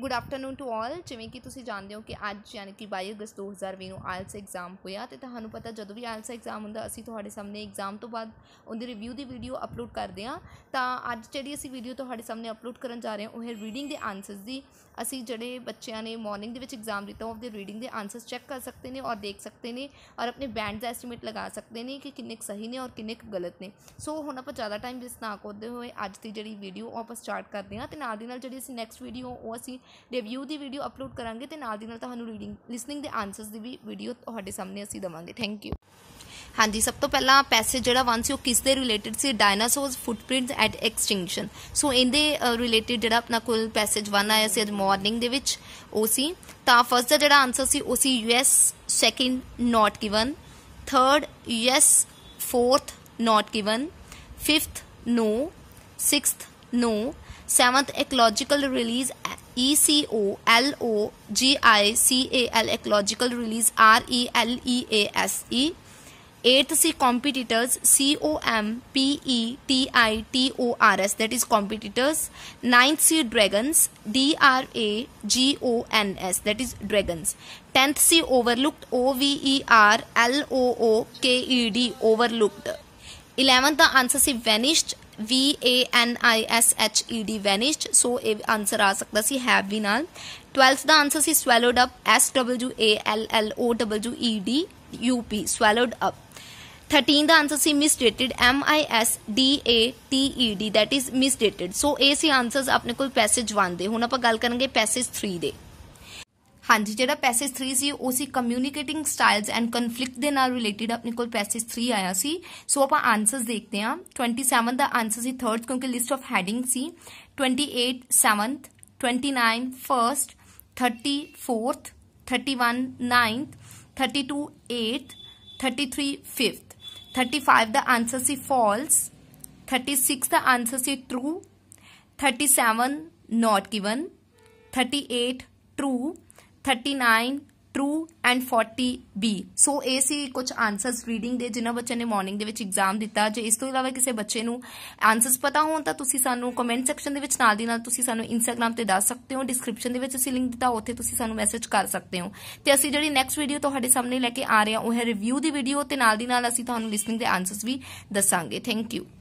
Good afternoon to all ਜਿਵੇਂ ਕਿ ਤੁਸੀਂ ਜਾਣਦੇ ਹੋ ਕਿ ਅੱਜ ਯਾਨੀ ਕਿ 22 ਅਗਸਤ 2020 ਨੂੰ ਆਲਸ ਐਗਜ਼ਾਮ ਹੋਇਆ ਤੇ ਤੁਹਾਨੂੰ ਪਤਾ ਜਦੋਂ ਵੀ ਆਲਸ ਐਗਜ਼ਾਮ ਹੁੰਦਾ ਅਸੀਂ ਤੁਹਾਡੇ ਸਾਹਮਣੇ ਐਗਜ਼ਾਮ ਤੋਂ ਬਾਅਦ ਉਹਦੀ ਰਿਵਿਊ ਦੀ ਵੀਡੀਓ ਅਪਲੋਡ ਕਰਦੇ ਹਾਂ ਤਾਂ ਅੱਜ ਜਿਹੜੀ ਅਸੀਂ ਵੀਡੀਓ ਤੁਹਾਡੇ ਸਾਹਮਣੇ ਅਪਲੋਡ ਕਰਨ ਜਾ ਰਹੇ ਹਾਂ ਉਹ ਹੈ ਰੀਡਿੰਗ ਦੇ ਆਨਸਰਸ ਦੀ ਅਸੀਂ ਜਿਹੜੇ ਬੱਚਿਆਂ ਨੇ ਮਾਰਨਿੰਗ ਦੇ ਵਿੱਚ ਐਗਜ਼ਾਮ ਦਿੱਤਾ ਉਹ ਦੇ ਰੀਡਿੰਗ ਦੇ ਆਨਸਰਸ ਚੈੱਕ ਕਰ ਸਕਦੇ ਨੇ ਔਰ ਦੇਖ ਸਕਦੇ ਨੇ ਔਰ ਆਪਣੇ ਬੈਂਡ ਦਾ ਐਸਟੀਮੇਟ ਲਗਾ ਸਕਦੇ ਨੇ ਕਿ ਕਿੰਨੇ ਸਹੀ ਨੇ ਔਰ ਕਿੰਨੇ ਗਲਤ ਨੇ ਸੋ ਹੁਣ ਆਪਾਂ ਜ਼ਿਆਦਾ ਟਾਈਮ ਵੇਸਟ ਨਾ ਕਰਦੇ ਹੋਏ ਅੱਜ ਦੀ ਜਿਹੜੀ ਵੀਡੀਓ ਆਪਾਂ ਸਟਾਰਟ ਕਰਦੇ ਹਾਂ ਤੇ ਨਾਲ ਦੀ ਨਾਲ ਜਿਹੜੀ ਅਸੀਂ ਨੈਕਸਟ ਵੀਡੀਓ ਉਹ ਅਸੀਂ ਰਿਵਿਊ ਦੀ ਵੀਡੀਓ ਅਪਲੋਡ ਕਰਾਂਗੇ ਤੇ ਨਾਲ ਦੀ ਨਾਲ ਤੁਹਾਨੂੰ ਰੀਡਿੰਗ ਲਿਸਨਿੰਗ ਦੇ ਆਨਸਰਸ ਦੀ ਵੀ ਵੀਡੀਓ ਤੁਹਾਡੇ ਸਾਹਮਣੇ ਅਸੀਂ ਦਵਾਂਗੇ ਥੈਂਕ ਯੂ ਹਾਂਜੀ ਸਭ ਤੋਂ ਪਹਿਲਾਂ ਪੈਸੇਜ ਜਿਹੜਾ ਵਨ ਸੀ ਉਹ ਕਿਸ ਦੇ ਰਿਲੇਟਡ ਸੀ dinosaurs footprints at extinction so ਇਹਦੇ ਰਿਲੇਟਡ ਜਿਹੜਾ ਆਪਣਾ ਕੋਲ ਪੈਸੇਜ ਵਨ ਆਇਆ ਸੀ ਅੱਜ ਮਾਰਨਿੰਗ ਦੇ ਵਿੱਚ ਉਹ ਸੀ ਤਾਂ ਫਸਟ ਦਾ ਜਿਹੜਾ ਆਨਸਰ ਸੀ ਉਹ ਸੀ yes second not given third yes fourth not given fifth no 6th no 7th ecological release E-C-O-L-O-G-I-C-A-L ecological release R-E-L-E-A-S-E. Eighth C competitors C O M P E T I T O R S that is competitors. Ninth C dragons D R A G O N S that is dragons. Tenth C overlooked O V E R L O O K E D overlooked. Eleventh the answer C vanished V A N I S H E D vanished so ਇਹ answer ਆ ਸਕਦਾ ਸੀ have ਵੀ ਨਾਲ 12th ਦਾ answer ਸੀ swallowed up S W A L L O W E D U P swallowed up 13 ਦਾ answer ਸੀ misdated M I S D A T E D that is misdated so ਇਹ ਸੀ answers ਆਪਣੇ ਕੋਲ passage 1 ਦੇ ਹੁਣ ਆਪਾਂ ਗੱਲ ਕਰਾਂਗੇ ਪੈਸੇਜ 3 ਦੇ हाँ जी जो पैसेज थ्री से उसी communicating styles and conflict related अपने को पैसेज थ्री आया सी सो आप आंसर देखते हैं ट्वेंटी सैवन का आंसर से थर्ड क्योंकि लिस्ट ऑफ हैडिंग सी twenty eight seventh twenty nine first thirty fourth thirty one ninth thirty two eighth thirty three fifth thirty five का आंसर से फॉल्स थर्टी सिक्स का answer से true thirty seven not given thirty eight true 39 true and 40 B so ਇਹ ਸੀ ਕੁਝ answers reading ਦੇ ਜਿਨ੍ਹਾਂ ਬੱਚਿਆਂ ਨੇ ਮਾਰਨਿੰਗ ਦੇ ਵਿੱਚ ਐਗਜ਼ਾਮ ਦਿੱਤਾ ਜੇ ਇਸ ਤੋਂ ਇਲਾਵਾ ਕਿਸੇ ਬੱਚੇ ਨੂੰ ਆਨਸਰਸ ਪਤਾ ਹੋਣ ਤਾਂ ਤੁਸੀਂ ਸਾਨੂੰ ਕਮੈਂਟ ਸੈਕਸ਼ਨ ਦੇ ਵਿੱਚ ਨਾਲ ਦੀ ਨਾਲ ਤੁਸੀਂ ਸਾਨੂੰ ਇੰਸਟਾਗ੍ਰam ਤੇ ਦੱਸ ਸਕਦੇ ਹੋ ਡਿਸਕ੍ਰਿਪਸ਼ਨ ਦੇ ਵਿੱਚ ਅਸੀਂ ਲਿੰਕ ਦਿੱਤਾ ਉੱਥੇ ਤੁਸੀਂ ਸਾਨੂੰ ਮੈਸੇਜ ਕਰ ਸਕਦੇ ਹੋ ਤੇ ਅਸੀਂ ਜਿਹੜੀ ਨੈਕਸਟ ਵੀਡੀਓ ਤੁਹਾਡੇ ਸਾਹਮਣੇ ਲੈ ਕੇ ਆ ਰਹੇ ਹਾਂ ਉਹ ਹੈ ਰਿਵਿਊ ਦੀ ਵੀਡੀਓ ਤੇ ਨਾਲ ਦੀ ਨਾਲ ਅਸੀਂ ਤੁਹਾਨੂੰ ਲਿਸਨਿੰਗ ਦੇ ਆਨਸਰਸ ਵੀ ਦੱਸਾਂਗੇ ਥੈਂਕ ਯੂ